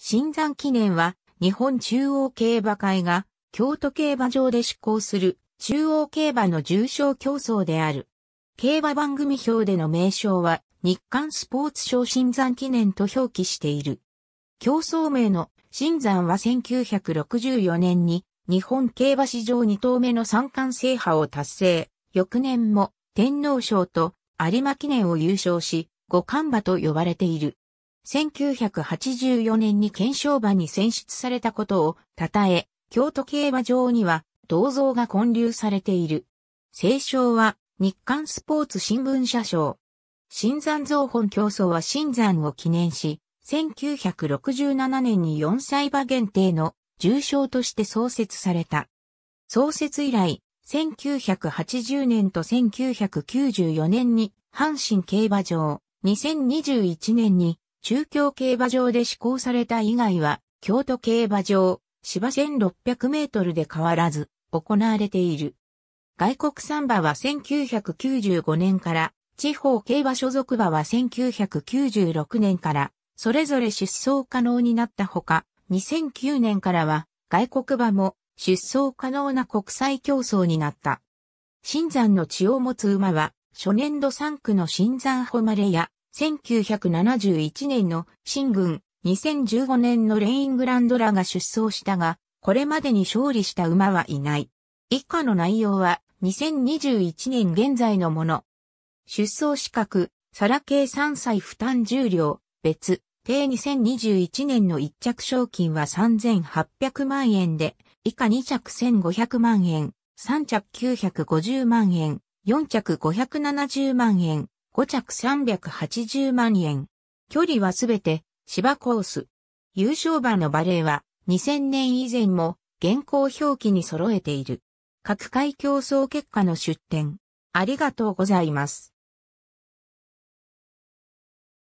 新山記念は、日本中央競馬会が、京都競馬場で執行する、中央競馬の重賞競争である。競馬番組表での名称は、日刊スポーツ賞新山記念と表記している。競争名の新山は1964年に、日本競馬史上2頭目の三冠制覇を達成。翌年も、天皇賞と有馬記念を優勝し、五冠馬と呼ばれている。1984年に検証馬に選出されたことを称え、京都競馬場には銅像が建立されている。清賞は日刊スポーツ新聞社賞。新山造本競争は新山を記念し、1967年に4歳馬限定の重賞として創設された。創設以来、1980年と1994年に阪神競馬場、2021年に中京競馬場で施行された以外は、京都競馬場、芝1600メートルで変わらず、行われている。外国産馬は1995年から、地方競馬所属馬は1996年から、それぞれ出走可能になったほか、2009年からは、外国馬も出走可能な国際競争になった。新山の血を持つ馬は、初年度3区の新山誉れや、1971年の新軍、2015年のレイングランドらが出走したが、これまでに勝利した馬はいない。以下の内容は2021年現在のもの。出走資格、サラ系3歳負担重量、別、定2021年の1着賞金は3800万円で、以下2着1500万円、3着950万円、4着570万円、5着380万円。距離はすべて芝コース。優勝馬のバレーは2000年以前も現行表記に揃えている。各界競争結果の出展。ありがとうございます。